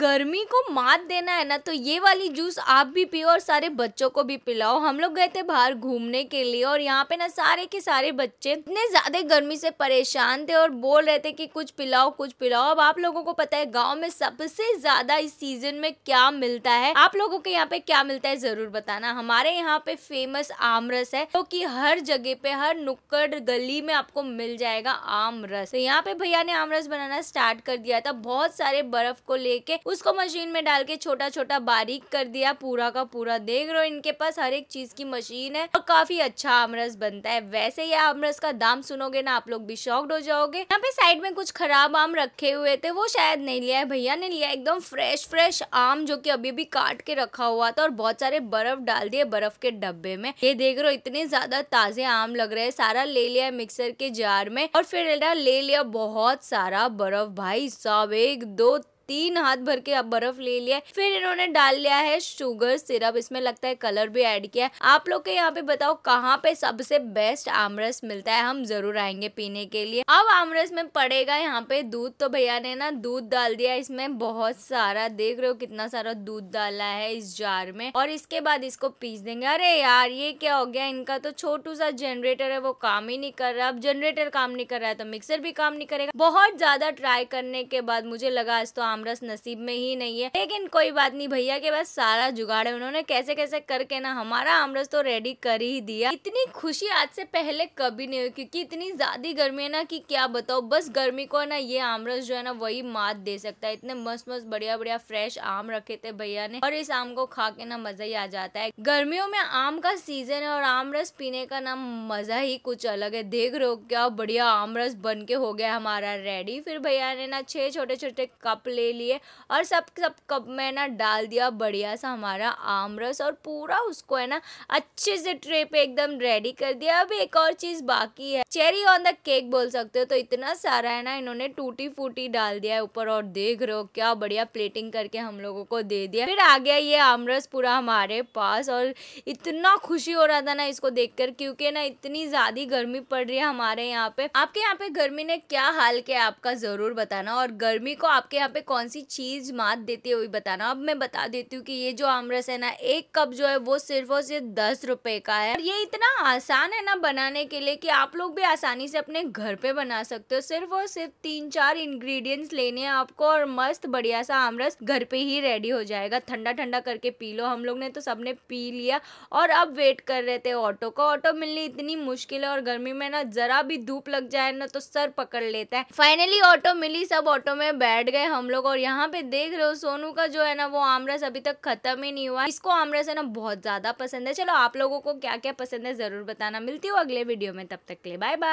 गर्मी को मात देना है ना तो ये वाली जूस आप भी पियो और सारे बच्चों को भी पिलाओ हम लोग गए थे बाहर घूमने के लिए और यहाँ पे ना सारे के सारे बच्चे इतने ज्यादा गर्मी से परेशान थे और बोल रहे थे कि कुछ पिलाओ कुछ पिलाओ अब आप लोगों को पता है गाँव में सबसे ज्यादा इस सीजन में क्या मिलता है आप लोगों के यहाँ पे क्या मिलता है जरूर बताना हमारे यहाँ पे फेमस आमरस है जो तो की हर जगह पे हर नुक्कड़ गली में आपको मिल जाएगा आमरस तो यहाँ पे भैया ने आमरस बनाना स्टार्ट कर दिया था बहुत सारे बर्फ को लेके उसको मशीन में डाल के छोटा छोटा बारीक कर दिया पूरा का पूरा देख रहे हो इनके पास हर एक चीज की मशीन है और काफी अच्छा आमरस बनता है वैसे ये आमरस का दाम सुनोगे ना आप लोग भी शॉक्ड हो जाओगे यहाँ पे साइड में कुछ खराब आम रखे हुए थे वो शायद नहीं लिया है भैया ने लिया एकदम फ्रेश फ्रेश आम जो की अभी भी काट के रखा हुआ था और बहुत सारे बर्फ डाल दिए बर्फ के डब्बे में ये देख रहे हो इतने ज्यादा ताजे आम लग रहे है सारा ले लिया है मिक्सर के जार में और फिर ले लिया बहुत सारा बर्फ भाई सब एक दो तीन हाथ भर के अब बर्फ ले लिया है फिर इन्होंने डाल लिया है शुगर सिरप इसमें लगता है कलर भी ऐड किया है आप लोग के यहाँ पे बताओ कहाँ पे सबसे बेस्ट आमरस मिलता है हम जरूर आएंगे पीने के लिए अब आमरस में पड़ेगा यहाँ पे दूध तो भैया ने ना दूध डाल दिया इसमें बहुत सारा देख रहे हो कितना सारा दूध डाला है इस जार में और इसके बाद इसको पीस देंगे अरे यार ये क्या हो गया इनका तो छोटू सा जनरेटर है वो काम ही नहीं कर रहा अब जनरेटर काम नहीं कर रहा है तो मिक्सर भी काम नहीं करेगा बहुत ज्यादा ट्राई करने के बाद मुझे लगा आज तो रस नसीब में ही नहीं है लेकिन कोई बात नहीं भैया के पास सारा जुगाड़ है उन्होंने कैसे कैसे करके ना हमारा आमरस तो रेडी कर ही दिया इतनी खुशी आज से पहले कभी नहीं हुई क्योंकि इतनी ज्यादा गर्मी है ना कि क्या बताओ बस गर्मी को ना ये आमरस जो है ना वही मात दे सकता है इतने मस्त मस्त बढ़िया बढ़िया फ्रेश आम रखे थे भैया ने और इस आम को खा के ना मजा ही आ जाता है गर्मियों में आम का सीजन है और आम रस पीने का ना मजा ही कुछ अलग है देख रहे हो क्या बढ़िया आम रस बन के हो गया हमारा रेडी फिर भैया ने ना छह छोटे छोटे कप ले ले लिए और सब सब कप में ना डाल दिया बढ़िया सा हमारा आमरस और पूरा उसको है ना अच्छे से ट्रे पे एकदम रेडी कर दिया अब एक और चीज़ बाकी है चेरी ऑन द केक बोल सकते हो तो इतना सारा है ना इन्होंने टूटी फूटी डाल दिया है ऊपर और देख रहे हो क्या बढ़िया प्लेटिंग करके हम लोगों को दे दिया फिर आ गया ये आमरस पूरा हमारे पास और इतना खुशी हो रहा था ना इसको देखकर क्योंकि ना इतनी ज़्यादा गर्मी पड़ रही है हमारे यहाँ पे आपके यहाँ पे गर्मी ने क्या हाल किया आपका ज़रूर बताना और गर्मी को आपके यहाँ पे कौन सी चीज़ मात देती है वही बताना अब मैं बता देती हूँ कि ये जो आमरस है ना एक कप जो है वो सिर्फ और सिर्फ दस रुपए का है और ये इतना आसान है ना बनाने के लिए कि आप लोग भी आसानी से अपने घर पे बना सकते हो सिर्फ और सिर्फ तीन चार इंग्रेडिएंट्स लेने हैं आपको और मस्त बढ़िया सा आमरस घर पे ही रेडी हो जाएगा ठंडा ठंडा करके पी लो हम लोग ने तो सबने पी लिया और अब वेट कर रहे थे ऑटो को ऑटो मिलनी इतनी मुश्किल है और गर्मी में ना जरा भी धूप लग जाए ना तो सर पकड़ लेता है फाइनली ऑटो मिली सब ऑटो में बैठ गए हम लोग लोग और यहाँ पे देख रहे हो सोनू का जो है ना वो आमरस अभी तक खत्म ही नहीं हुआ इसको आमरस है ना बहुत ज़्यादा पसंद है चलो आप लोगों को क्या क्या पसंद है ज़रूर बताना मिलती हो अगले वीडियो में तब तक के लिए बाय बाय